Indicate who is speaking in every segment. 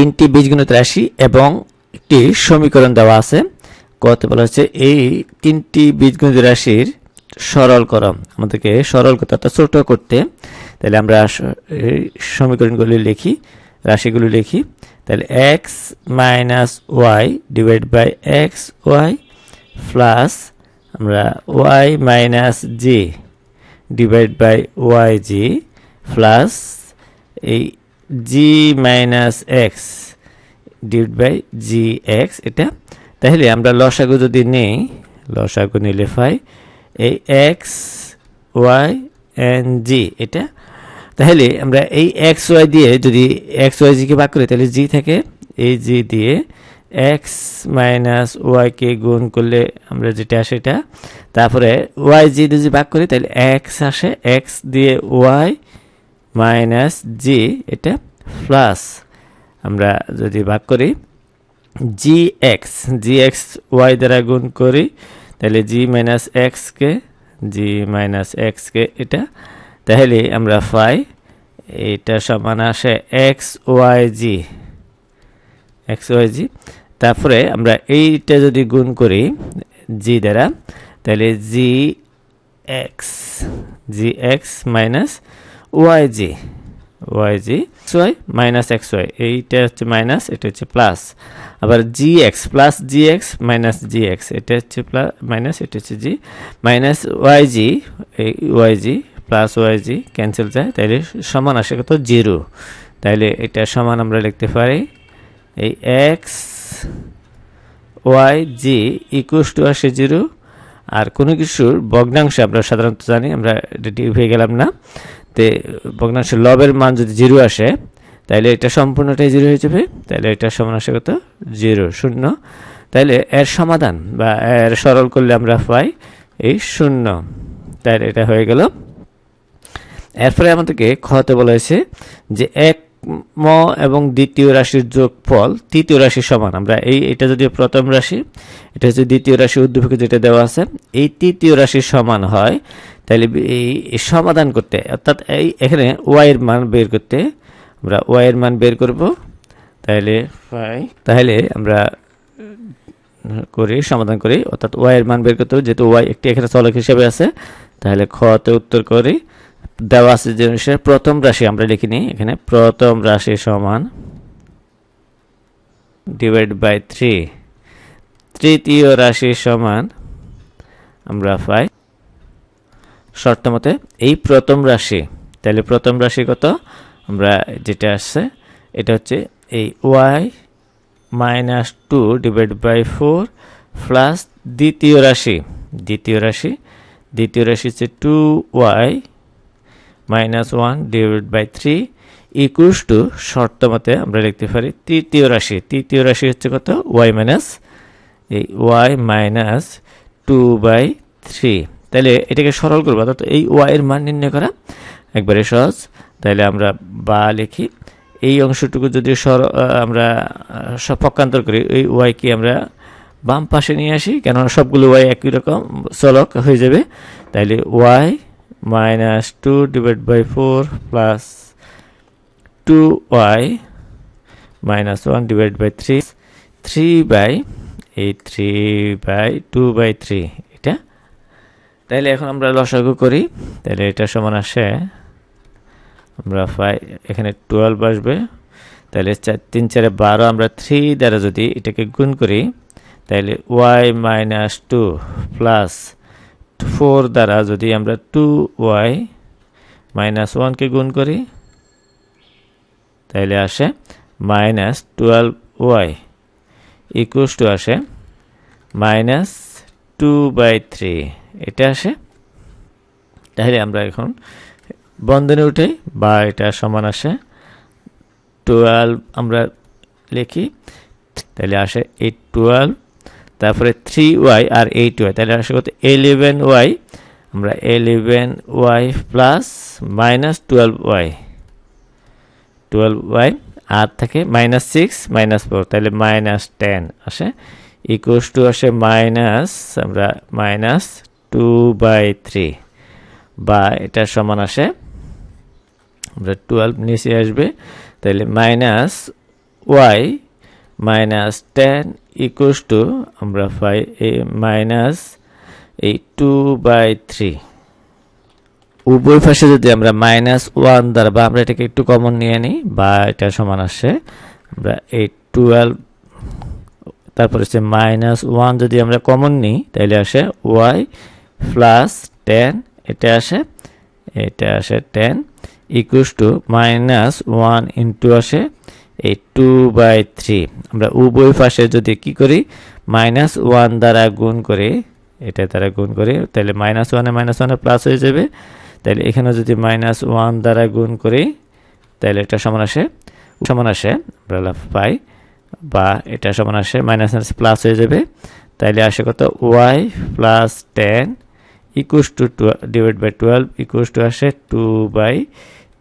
Speaker 1: তিনটি বীজগণিত রাশি এবং একটি সমীকরণ দেওয়া আছে কথা বলা হচ্ছে এই তিনটি বীজগণিত রাশির সরল করম আমাদেরকে সরল কথাটা ছোট করতে তাহলে আমরা সমীকরণগুলি লিখি রাশিগুলি লিখি তাহলে x minus y divide by x y plus আমরা y minus z divide by y z plus এই z minus x divide by z x এটা তাহলে আমরা লসাগু যদি নেই লসাগু নিলে ফাই এই এক্স ওয়াই এন জি এটা তাহলে আমরা এই এক্স ওয়াই দিয়ে যদি এক্স ওয়াই জিকে ভাগ করি তাহলে জি থাকে এই জি দিয়ে এক্স মাইনাস ওয়াইকে গুণ করলে আমরা যেটা আসে এটা তারপরে ওয়াই জি দিয়ে ভাগ করি তাহলে এক্স আসে এক্স দিয়ে ওয়াই মাইনাস জি এটা প্লাস আমরা যদি ভাগ করি z x z x y দ্বারা গুণ করি তাহলে জি মাইনাস এক্সকে জি মাইনাস এক্সকে এটা তাহলে আমরা পাই এটা সমান আসে x y z x y z তারপরে আমরা এইটা যদি গুণ করি জি দ্বারা তাহলে z x z x minus y z y z x y minus x y এইটা হচ্ছে মাইনাস এটা হচ্ছে প্লাস আবার z x plus z x minus z x এটা হচ্ছে প্লাস মাইনাস এটা হচ্ছে জি মাইনাস ওয়াই জি এই y z plus y z cancel যায় তাহলে সমান আসে কত জিরো তাহলে এটা সমান আমরা লিখতে পারি এই x y z equals to আসে জিরো আর কোনো কিছুর ভগ্নাংশ আমরা সাধারণত জানি আমরা এটা হয়ে গেলাম না তে ভগ্নাংশ লবের মান যদি জিরো আসে তাহলে এটা সম্পূর্ণটাই জিরো হয়ে যাবে তাহলে এটা সমান আসে কত জিরো শূন্য তাহলে এর সমাধান বা এর সরল করলে আমরা পাই এই শূন্য তাহলে এটা হয়ে গেল এরপরে আমাদেরকে খতে বলা হয়েছে যে এক ম এবং দ্বিতীয় রাশির যোগফল তৃতীয় রাশি সমান আমরা এই এটা যদি প্রথম রাশি এটা হচ্ছে দ্বিতীয় রাশি উদ্ভিদ যেটা দেওয়া আছে এই তৃতীয় রাশি সমান হয় তাহলে এই সমাধান করতে অর্থাৎ এই এখানে ওয়াইয়ের মান বের করতে আমরা ওয়াইয়ের মান বের করব তাহলে তাহলে আমরা করে সমাধান করি অর্থাৎ ওয়াইয়ের মান বের করতে যেহেতু ওয়াই একটি এখানে চলক হিসেবে আছে তাহলে খতে উত্তর করি দেওয়া আছে যে প্রথম রাশি আমরা লিখিনি এখানে প্রথম রাশি সমান ডিভাইড বাই থ্রি তৃতীয় রাশি সমান আমরা পাই শর্ত মতে এই প্রথম রাশি তাহলে প্রথম রাশি কত আমরা যেটা আসছে এটা হচ্ছে এই y minus two divide by four plus দ্বিতীয় রাশি দ্বিতীয় রাশি দ্বিতীয় রাশি হচ্ছে two y minus one divide by three equals to শর্ত মতে আমরা লিখতে পারি তৃতীয় রাশি তৃতীয় রাশি হচ্ছে কত ওয়াই মাইনাস এই y minus two by three তাহলে এটাকে সরল করবো অর্থাৎ এই ওয়াই এর মান নির্ণয় করা একবারে সহজ তাহলে আমরা বা লিখি এই অংশটুকু যদি সর আমরা পক্ষান্তর করি এই ওয়াইকে আমরা বাম পাশে নিয়ে আসি কেননা সবগুলো ওয়াই একই রকম চলক হয়ে যাবে তাইলে y minus two divide by four plus two y minus one divide by three three by এই three by two by three তাহলে এখন আমরা লসাগু করি তাহলে এটা সমান আসে আমরা ফাই এখানে টুয়েলভ আসবে তাহলে চার তিন চারে বারো আমরা থ্রি দ্বারা যদি এটাকে গুণ করি তাহলে y minus two plus four দ্বারা যদি আমরা টু ওয়াই মাইনাস ওয়ানকে গুণ করি তাহলে আসে minus twelve y equals to আসে মাইনাস টু বাই থ্রি এটা আসে তাহলে আমরা এখন বন্ধনে উঠে বা এটা সমান আসে টুয়েলভ আমরা লিখি তাহলে আসে এইট টুয়েলভ তারপরে থ্রি ওয়াই আর এইট ওয়াই তাহলে আসে কত এলেভেন ওয়াই আমরা eleven y plus minus twelve y twelve y আর থাকে মাইনাস সিক্স মাইনাস ফোর তাহলে মাইনাস টেন আসে ইকুয়াস টু আসে মাইনাস আমরা মাইনাস টু বাই থ্রি বা এটা সমান আসে টুয়েলভ নিচে আসবে তাহলে minus y minus ten equals to আমরা ফাই মাইনাস এই টু বাই থ্রি উভয় পাশে যদি আমরা মাইনাস ওয়ান দ্বারা বা আমরা এটাকে একটু কমন নিয়ে নিই বা এটা সমান আসে আমরা এই টুয়েলভ তারপর হচ্ছে মাইনাস ওয়ান যদি আমরা কমন নিই তাহলে আসে ওয়াই প্লাস টেন এটা আসে এটা আসে ten equals to minus one into আসে এই টু বাই থ্রি আমরা উভয় পাশে যদি কি করি মাইনাস ওয়ান দ্বারা গুণ করি এটা দ্বারা গুণ করি তাহলে মাইনাস ওয়ানে মাইনাস ওয়ানে প্লাস হয়ে যাবে তাহলে এখানে যদি মাইনাস ওয়ান দ্বারা গুণ করি তাহলে এটা সমান আসে সমান আসে আমরা লাভ পাই বা এটা সমান আসে মাইনাস প্লাস হয়ে যাবে তাহলে আসে কত y plus ten equals to divide by twelve equals to আসে টু বাই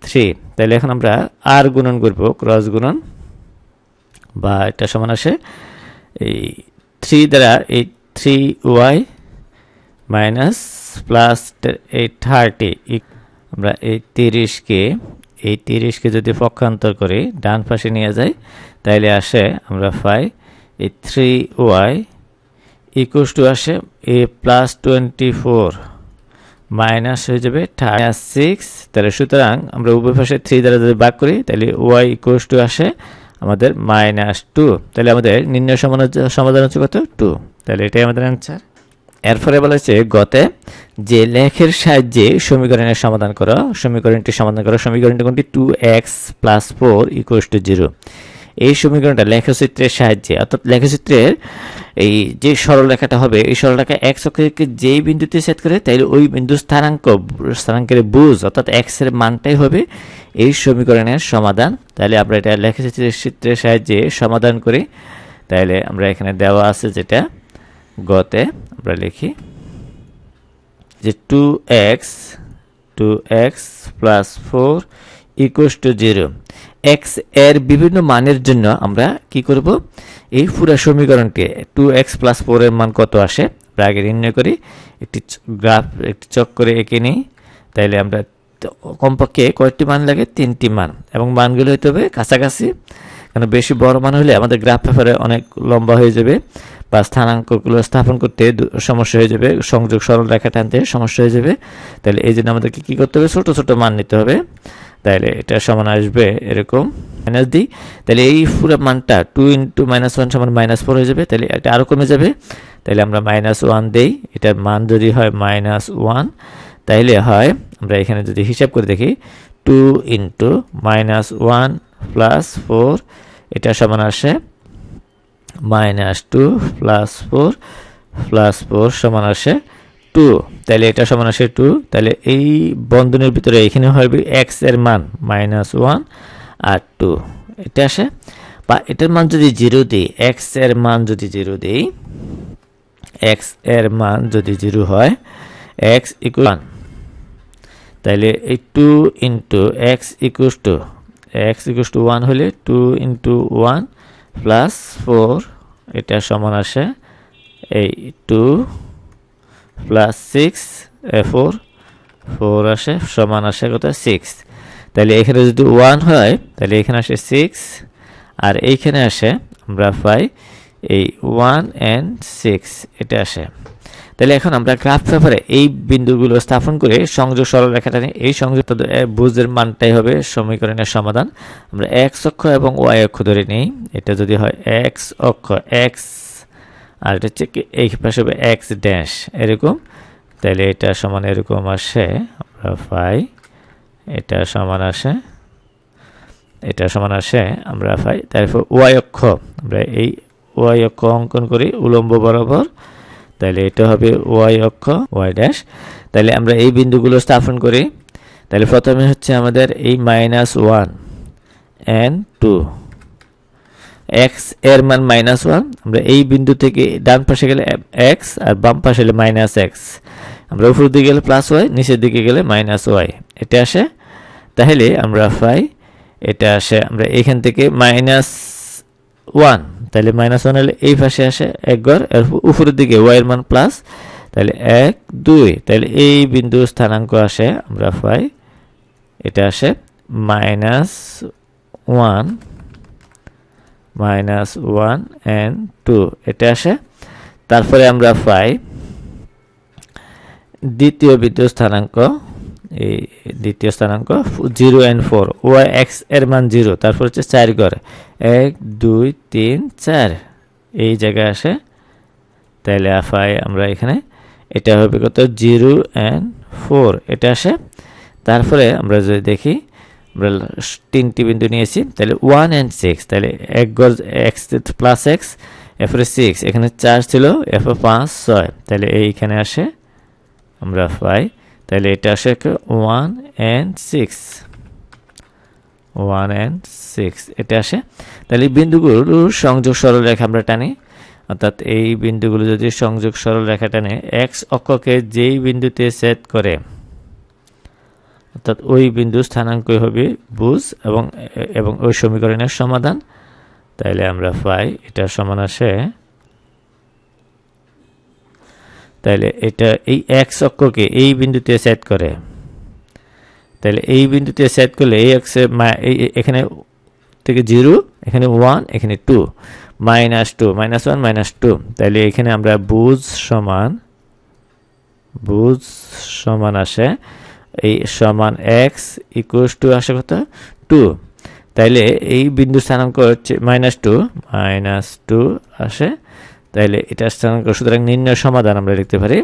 Speaker 1: থ্রি তাহলে এখন আমরা আর গুণন করব ক্রস গুণন বা এটা সমান আসে এই থ্রি দ্বারা এই থ্রি ওয়াই মাইনাস প্লাস এই থার্টি আমরা এই তিরিশকে এই তিরিশকে যদি পক্ষান্তর করি ডান পাশে নিয়ে যাই তাইলে আসে আমরা পাই এই থ্রি ওয়াই ইকুয়াস টু আসে a plus twenty four minus হয়ে যাবে মাইনাস সিক্স তাহলে সুতরাং আমরা উভয় পাশে থ্রি দ্বারা যদি ভাগ করি তাহলে ওয়াই ইকুয়াস টু আসে আমাদের মাইনাস টু তাহলে আমাদের নিম্ন সমাধান সমাধান হচ্ছে কত টু তাহলে এটাই আমাদের অ্যান্সার এরপরে বলা হচ্ছে গতে যে লেখের সাহায্যে সমীকরণের সমাধান করো সমীকরণটি সমাধান করো সমীকরণটি কোনটি two x plus four equals to zero এই সমীকরণটা লেখচিত্রের সাহায্যে অর্থাৎ লেখচিত্রের এই যে সরলরেখাটা হবে এই সরলরেখা এক্স অক্ষকে যেই বিন্দুতে সেট করে তাইলে ওই বিন্দু স্থানাঙ্ক স্থানাঙ্কের বুঝ অর্থাৎ এক্সের মানটাই হবে এই সমীকরণের সমাধান তাহলে আমরা এটা লেখচিত্রের চিত্রের সাহায্যে সমাধান করি তাহলে আমরা এখানে দেওয়া আছে যেটা গতে আমরা লিখি যে two x two x plus four equals to zero x এর বিভিন্ন মানের জন্য আমরা কি করব এই পুরা সমীকরণটি টু এক্স প্লাস ফোরের মান কত আসে আমরা আগে নির্ণয় করি একটি গ্রাফ একটি চক করে এঁকে নিই তাইলে আমরা কমপক্ষে কয়েকটি মান লাগে তিনটি মান এবং মানগুলো হতে হবে কাছাকাছি কারণ বেশি বড় মান হলে আমাদের গ্রাফ পেপারে অনেক লম্বা হয়ে যাবে বা স্থানাঙ্কগুলো স্থাপন করতে সমস্যা হয়ে যাবে সংযোগ সরল রেখা টানতে সমস্যা হয়ে যাবে তাহলে এই জন্য আমাদেরকে কী করতে হবে ছোটো ছোটো মান নিতে হবে তাহলে এটা সমান আসবে এরকম মাইনাস দিই তাহলে এই পুরো মানটা টু ইন্টু মাইনাস ওয়ান সমান মাইনাস ফোর হয়ে যাবে তাহলে এটা আরও কমে যাবে তাহলে আমরা মাইনাস ওয়ান দেই এটার মান যদি হয় মাইনাস ওয়ান তাইলে হয় আমরা এখানে যদি হিসাব করে দেখি two into minus one plus four এটা সমান আসে minus two plus four plus four সমান আসে টু তাহলে এটা সমান আসে টু তাহলে এই বন্ধনের ভিতরে এখানে হবে এক্স এর মান মাইনাস ওয়ান আর টু এটা আসে বা এটার মান যদি জিরো দিই এক্স এর মান যদি জিরো দিই এক্স এর মান যদি জিরো হয় এক্স ইকুয়ান তাহলে এই two into x equals to x equals to one হলে two into one plus four এটা সমান আসে এই টু প্লাস সিক্স এ ফোর ফোর আসে সমান আসে কত সিক্স তাহলে এখানে যদি ওয়ান হয় তাহলে এখানে আসে সিক্স আর এইখানে আসে আমরা পাই এই ওয়ান অ্যান্ড সিক্স এটা আসে তাহলে এখন আমরা গ্রাফ পেপারে এই বিন্দুগুলো স্থাপন করে সংযোগ সরল রেখাটা নিয়ে এই সংযোগ বুঝের মানটাই হবে সমীকরণের সমাধান আমরা এক্স অক্ষ এবং ওয়াই অক্ষ ধরে নিই এটা যদি হয় এক্স অক্ষ এক্স আর এটা হচ্ছে এই পাশে হবে এক্স ড্যাশ এরকম তাহলে এটা সমান এরকম আসে আমরা পাই এটা সমান আসে এটা সমান আসে আমরা পাই তারপর ওয়াই অক্ষ আমরা এই ওয়াই অক্ষ অঙ্কন করি উলম্ব বরাবর তাহলে এটা হবে ওয়াই অক্ষ ওয়াই ড্যাশ তাহলে আমরা এই বিন্দুগুলো স্থাপন করি তাহলে প্রথমে হচ্ছে আমাদের এই minus one and two x এর মান মাইনাস ওয়ান আমরা এই বিন্দু থেকে ডান পাশে গেলে এক্স আর বাম পাশে গেলে মাইনাস এক্স আমরা উপরের দিকে গেলে প্লাস ওয়াই নিচের দিকে গেলে মাইনাস ওয়াই এটা আসে তাহলে আমরা পাই এটা আসে আমরা এখান থেকে মাইনাস ওয়ান তাহলে মাইনাস ওয়ান হলে এই পাশে আসে এক গড় এর উপরের দিকে ওয়াইয়ের মান প্লাস তাহলে এক দুই তাহলে এই বিন্দু স্থানাঙ্ক আসে আমরা পাই এটা আসে minus one minus one and two এটা আসে তারপরে আমরা পাই দ্বিতীয় বিদ্যুৎ স্থানাঙ্ক এই দ্বিতীয় স্থানাঙ্ক zero and four y x এর মান জিরো তারপর হচ্ছে চার ঘর এক দুই তিন চার এই জায়গায় আসে তাহলে আফাই আমরা এখানে এটা হবে কত জিরো অ্যান্ড ফোর এটা আসে তারপরে আমরা যদি দেখি আমরা তিনটি বিন্দু নিয়েছি তাহলে ওয়ান অ্যান্ড সিক্স তাহলে এক গজ এক্স প্লাস এক্স এরপরে সিক্স এখানে চার ছিল এরপর পাঁচ ছয় তাহলে এইখানে আসে আমরা পাই তাহলে এটা আসে one and six one and six এটা আসে তাহলে বিন্দুগুলোর সংযোগ সরল রেখা আমরা টানি অর্থাৎ এই বিন্দুগুলো যদি সংযোগ সরল রেখা টানে এক্স অক্ষকে যেই বিন্দুতে সেট করে অর্থাৎ ওই বিন্দু স্থানাঙ্কই হবে বুজ এবং এবং ওই সমীকরণের সমাধান তাইলে আমরা পাই এটা সমান আসে তাইলে এটা এই এক অক্ষকে এই বিন্দুতে সেট করে তাইলে এই বিন্দুতে সেট করলে এই এক্সে এখানে থেকে জিরো এখানে ওয়ান এখানে two minus two minus one minus two তাইলে এখানে আমরা বুজ সমান বুজ সমান আসে এই সমান এক্স ইকুয়াস টু আসে কত টু তাইলে এই বিন্দু স্থানাঙ্ক হচ্ছে মাইনাস টু মাইনাস টু আসে তাইলে এটা স্থানাঙ্ক সুতরাং নির্ণয় সমাধান আমরা লিখতে পারি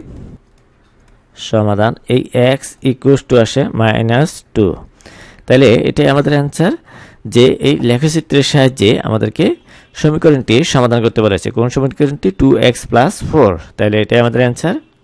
Speaker 1: সমাধান এই এক্স ইকুয়াস টু আসে মাইনাস টু তাইলে এটাই আমাদের অ্যান্সার যে এই লেখচিত্রের সাহায্যে আমাদেরকে সমীকরণটি সমাধান করতে বলেছে কোন সমীকরণটি টু এক্স প্লাস ফোর তাইলে এটাই আমাদের অ্যান্সার